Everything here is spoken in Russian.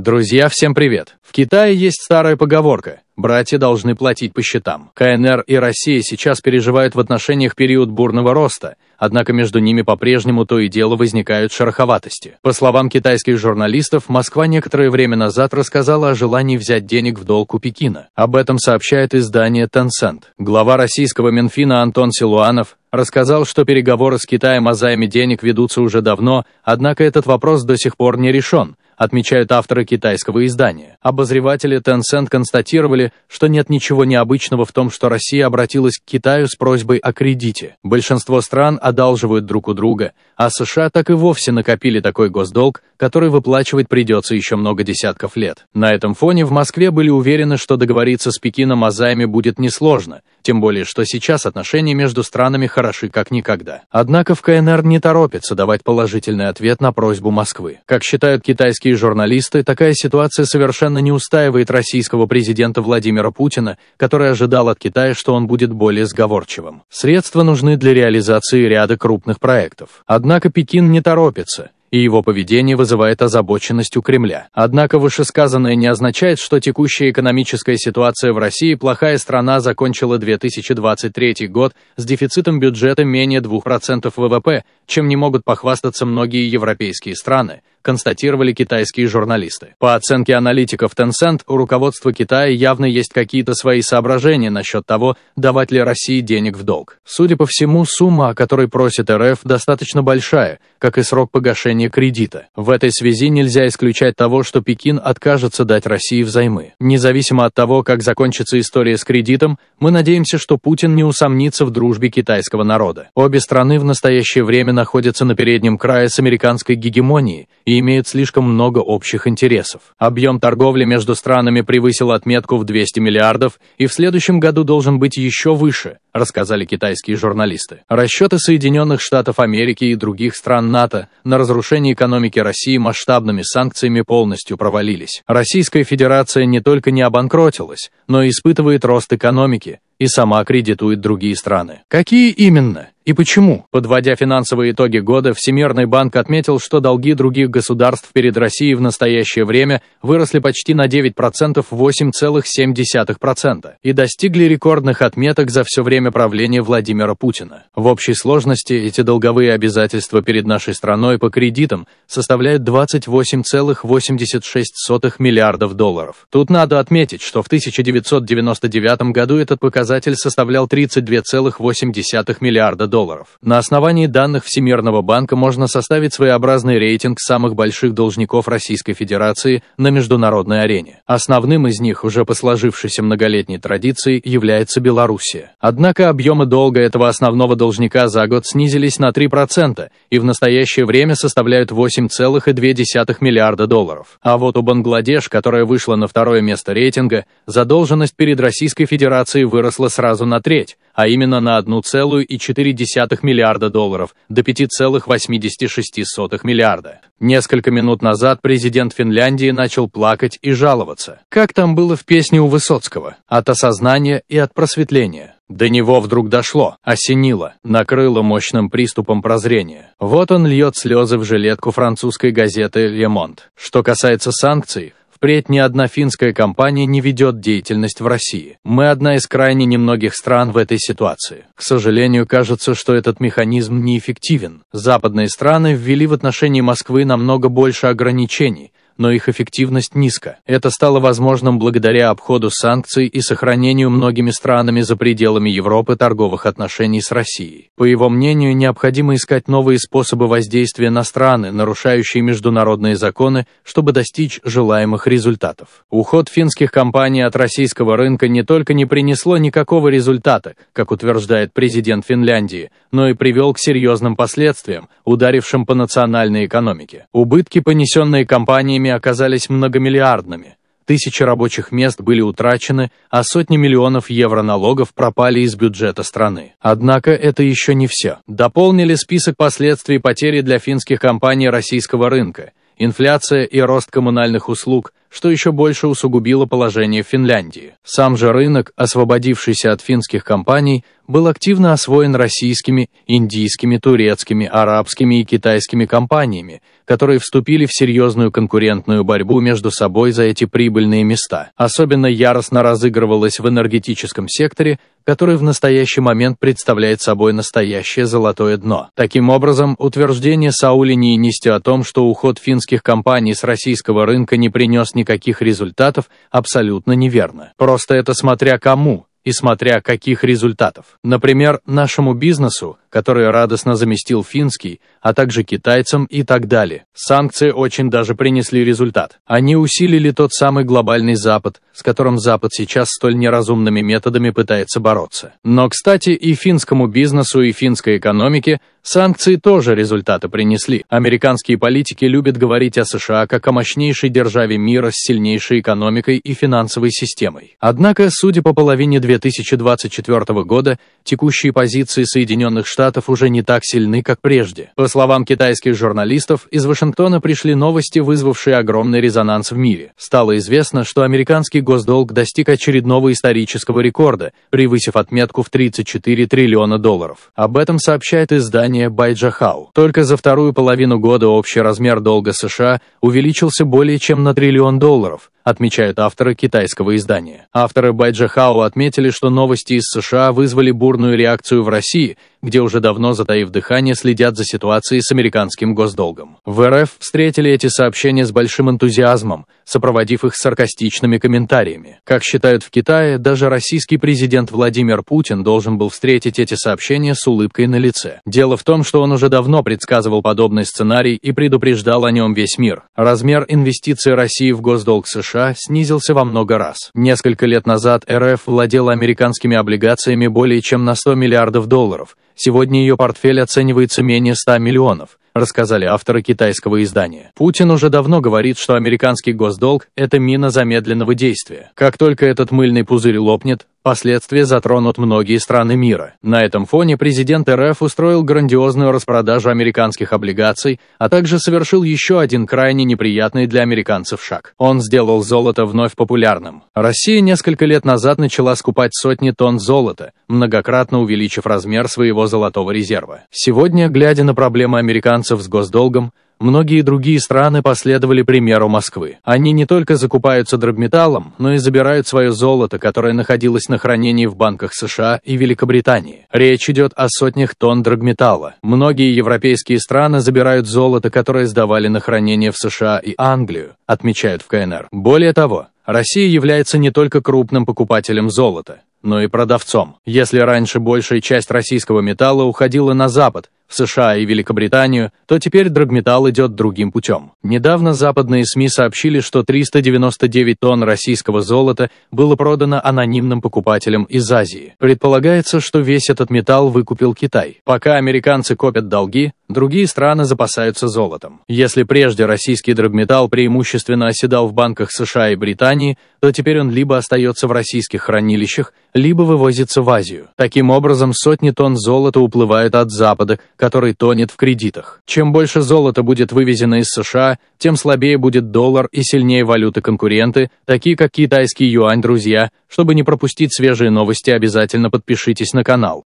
Друзья, всем привет! В Китае есть старая поговорка «братья должны платить по счетам». КНР и Россия сейчас переживают в отношениях период бурного роста, однако между ними по-прежнему то и дело возникают шероховатости. По словам китайских журналистов, Москва некоторое время назад рассказала о желании взять денег в долг у Пекина. Об этом сообщает издание Tencent. Глава российского Минфина Антон Силуанов рассказал, что переговоры с Китаем о займе денег ведутся уже давно, однако этот вопрос до сих пор не решен – отмечают авторы китайского издания. Обозреватели Tencent констатировали, что нет ничего необычного в том, что Россия обратилась к Китаю с просьбой о кредите. Большинство стран одалживают друг у друга, а США так и вовсе накопили такой госдолг, который выплачивать придется еще много десятков лет. На этом фоне в Москве были уверены, что договориться с Пекином о займе будет несложно, тем более, что сейчас отношения между странами хороши как никогда. Однако в КНР не торопится давать положительный ответ на просьбу Москвы. Как считают китайские российские журналисты, такая ситуация совершенно не устаивает российского президента Владимира Путина, который ожидал от Китая, что он будет более сговорчивым. Средства нужны для реализации ряда крупных проектов. Однако Пекин не торопится, и его поведение вызывает озабоченность у Кремля. Однако вышесказанное не означает, что текущая экономическая ситуация в России плохая страна закончила 2023 год с дефицитом бюджета менее 2% ВВП, чем не могут похвастаться многие европейские страны, констатировали китайские журналисты. По оценке аналитиков Tencent, у руководства Китая явно есть какие-то свои соображения насчет того, давать ли России денег в долг. Судя по всему, сумма, о которой просит РФ, достаточно большая, как и срок погашения кредита. В этой связи нельзя исключать того, что Пекин откажется дать России взаймы. Независимо от того, как закончится история с кредитом, мы надеемся, что Путин не усомнится в дружбе китайского народа. Обе страны в настоящее время находятся на переднем крае с американской гегемонией, и имеют слишком много общих интересов. Объем торговли между странами превысил отметку в 200 миллиардов и в следующем году должен быть еще выше, рассказали китайские журналисты. Расчеты Соединенных Штатов Америки и других стран НАТО на разрушение экономики России масштабными санкциями полностью провалились. Российская Федерация не только не обанкротилась, но и испытывает рост экономики и сама кредитует другие страны. Какие именно? и почему. Подводя финансовые итоги года, Всемирный банк отметил, что долги других государств перед Россией в настоящее время выросли почти на 9% 8,7% и достигли рекордных отметок за все время правления Владимира Путина. В общей сложности эти долговые обязательства перед нашей страной по кредитам составляют 28,86 миллиардов долларов. Тут надо отметить, что в 1999 году этот показатель составлял 32,8 миллиарда долларов долларов. На основании данных Всемирного банка можно составить своеобразный рейтинг самых больших должников Российской Федерации на международной арене. Основным из них, уже по сложившейся многолетней традиции, является Белоруссия. Однако объемы долга этого основного должника за год снизились на 3% и в настоящее время составляют 8,2 миллиарда долларов. А вот у Бангладеш, которая вышла на второе место рейтинга, задолженность перед Российской Федерацией выросла сразу на треть – а именно на 1,4 миллиарда долларов до 5,86 миллиарда. Несколько минут назад президент Финляндии начал плакать и жаловаться. Как там было в песне у Высоцкого? От осознания и от просветления. До него вдруг дошло, осенило, накрыло мощным приступом прозрения. Вот он льет слезы в жилетку французской газеты «Лемонт». Что касается санкций, Впредь ни одна финская компания не ведет деятельность в России. Мы одна из крайне немногих стран в этой ситуации. К сожалению, кажется, что этот механизм неэффективен. Западные страны ввели в отношении Москвы намного больше ограничений – но их эффективность низка. Это стало возможным благодаря обходу санкций и сохранению многими странами за пределами Европы торговых отношений с Россией. По его мнению, необходимо искать новые способы воздействия на страны, нарушающие международные законы, чтобы достичь желаемых результатов. Уход финских компаний от российского рынка не только не принесло никакого результата, как утверждает президент Финляндии, но и привел к серьезным последствиям, ударившим по национальной экономике. Убытки, понесенные компаниями, потерями оказались многомиллиардными. Тысячи рабочих мест были утрачены, а сотни миллионов евро налогов пропали из бюджета страны. Однако это еще не все. Дополнили список последствий потери для финских компаний российского рынка. Инфляция и рост коммунальных услуг – что еще больше усугубило положение Финляндии. Сам же рынок, освободившийся от финских компаний, был активно освоен российскими, индийскими, турецкими, арабскими и китайскими компаниями, которые вступили в серьезную конкурентную борьбу между собой за эти прибыльные места. Особенно яростно разыгрывалось в энергетическом секторе, который в настоящий момент представляет собой настоящее золотое дно. Таким образом, утверждение Саулини и Нисти о том, что уход финских компаний с российского рынка не принес никаких результатов абсолютно неверно. Просто это смотря кому и смотря каких результатов. Например, нашему бизнесу которые радостно заместил финский, а также китайцам и так далее. Санкции очень даже принесли результат. Они усилили тот самый глобальный Запад, с которым Запад сейчас столь неразумными методами пытается бороться. Но, кстати, и финскому бизнесу, и финской экономике санкции тоже результаты принесли. Американские политики любят говорить о США как о мощнейшей державе мира с сильнейшей экономикой и финансовой системой. Однако, судя по половине 2024 года, текущие позиции Соединенных Штатов Штатов уже не так сильны, как прежде. По словам китайских журналистов, из Вашингтона пришли новости, вызвавшие огромный резонанс в мире. Стало известно, что американский госдолг достиг очередного исторического рекорда, превысив отметку в 34 триллиона долларов. Об этом сообщает издание Байджахау. Только за вторую половину года общий размер долга США увеличился более чем на триллион долларов, отмечают авторы китайского издания. Авторы Байджахау отметили, что новости из США вызвали бурную реакцию в России, где уже давно, затаив дыхание, следят за ситуацией с американским госдолгом. В РФ встретили эти сообщения с большим энтузиазмом, сопроводив их саркастичными комментариями. Как считают в Китае, даже российский президент Владимир Путин должен был встретить эти сообщения с улыбкой на лице. Дело в том, что он уже давно предсказывал подобный сценарий и предупреждал о нем весь мир. Размер инвестиций России в госдолг США снизился во много раз. Несколько лет назад РФ владела американскими облигациями более чем на 100 миллиардов долларов – Сегодня ее портфель оценивается менее 100 миллионов рассказали авторы китайского издания. Путин уже давно говорит, что американский госдолг – это мина замедленного действия. Как только этот мыльный пузырь лопнет, Последствия затронут многие страны мира. На этом фоне президент РФ устроил грандиозную распродажу американских облигаций, а также совершил еще один крайне неприятный для американцев шаг. Он сделал золото вновь популярным. Россия несколько лет назад начала скупать сотни тонн золота, многократно увеличив размер своего золотого резерва. Сегодня, глядя на проблемы американцев, немцев с госдолгом, многие другие страны последовали примеру Москвы. Они не только закупаются драгметаллом, но и забирают свое золото, которое находилось на хранении в банках США и Великобритании. Речь идет о сотнях тонн драгметалла. Многие европейские страны забирают золото, которое сдавали на хранение в США и Англию, отмечают в КНР. Более того, Россия является не только крупным покупателем золота, но и продавцом. Если раньше большая часть российского металла уходила на Запад, в США и Великобританию, то теперь драгметалл идет другим путем. Недавно западные СМИ сообщили, что 399 тонн российского золота было продано анонимным покупателям из Азии. Предполагается, что весь этот металл выкупил Китай. Пока американцы копят долги, другие страны запасаются золотом. Если прежде российский драгметалл преимущественно оседал в банках США и Британии, то теперь он либо остается в российских хранилищах, либо вывозится в Азию. Таким образом, сотни тонн золота уплывают от Запада который тонет в кредитах. Чем больше золота будет вывезено из США, тем слабее будет доллар и сильнее валюты конкуренты, такие как китайский юань, друзья. Чтобы не пропустить свежие новости, обязательно подпишитесь на канал.